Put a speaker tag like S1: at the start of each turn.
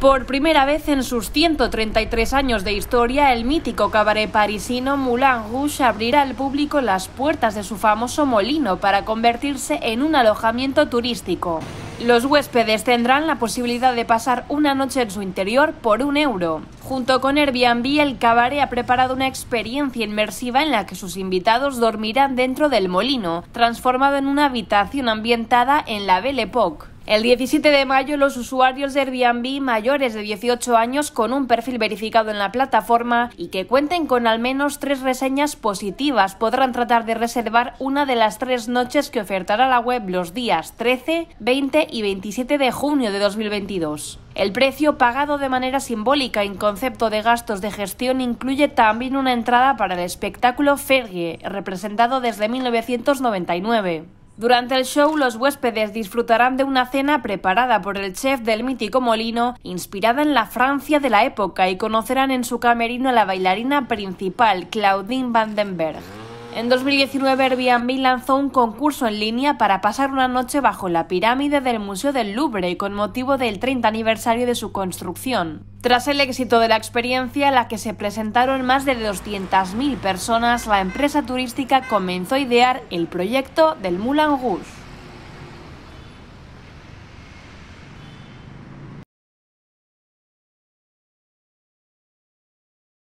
S1: Por primera vez en sus 133 años de historia, el mítico cabaret parisino Moulin Rouge abrirá al público las puertas de su famoso molino para convertirse en un alojamiento turístico. Los huéspedes tendrán la posibilidad de pasar una noche en su interior por un euro. Junto con Airbnb, el cabaret ha preparado una experiencia inmersiva en la que sus invitados dormirán dentro del molino, transformado en una habitación ambientada en la Belle Époque. El 17 de mayo, los usuarios de Airbnb mayores de 18 años con un perfil verificado en la plataforma y que cuenten con al menos tres reseñas positivas podrán tratar de reservar una de las tres noches que ofertará la web los días 13, 20 y 27 de junio de 2022. El precio pagado de manera simbólica en concepto de gastos de gestión incluye también una entrada para el espectáculo Fergie, representado desde 1999. Durante el show, los huéspedes disfrutarán de una cena preparada por el chef del mítico molino, inspirada en la Francia de la época, y conocerán en su camerino a la bailarina principal, Claudine Vandenberg. En 2019 Airbnb lanzó un concurso en línea para pasar una noche bajo la pirámide del Museo del Louvre con motivo del 30 aniversario de su construcción. Tras el éxito de la experiencia, a la que se presentaron más de 200.000 personas, la empresa turística comenzó a idear el proyecto del Moulin Rouge.